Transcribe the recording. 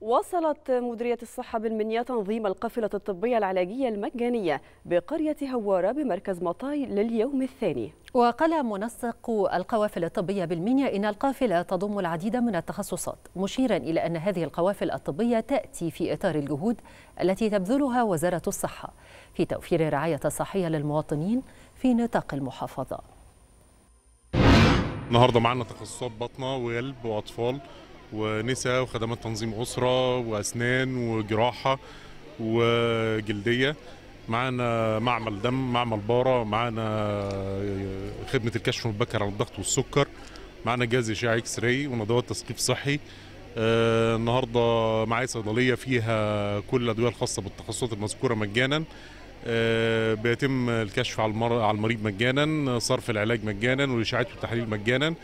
واصلت مديرية الصحة بالمنيا تنظيم القافلة الطبية العلاجية المجانية بقرية هوارة بمركز مطاي لليوم الثاني وقال منسق القوافل الطبية بالمنيا إن القافلة تضم العديد من التخصصات مشيرا إلى أن هذه القوافل الطبية تأتي في إطار الجهود التي تبذلها وزارة الصحة في توفير الرعاية الصحية للمواطنين في نطاق المحافظة النهارده معانا تخصصات بطنه وقلب واطفال ونساء وخدمات تنظيم أسرة وأسنان وجراحة وجلدية معانا معمل دم معمل بارة معانا خدمة الكشف المبكر على الضغط والسكر معانا جهاز إشعاع إكس راي وندوات تثقيف صحي آه، النهارده معايا صيدليه فيها كل الادويه الخاصه بالتخصصات المذكوره مجانا آه، بيتم الكشف على, على المريض مجانا صرف العلاج مجانا والاشاعات والتحاليل مجانا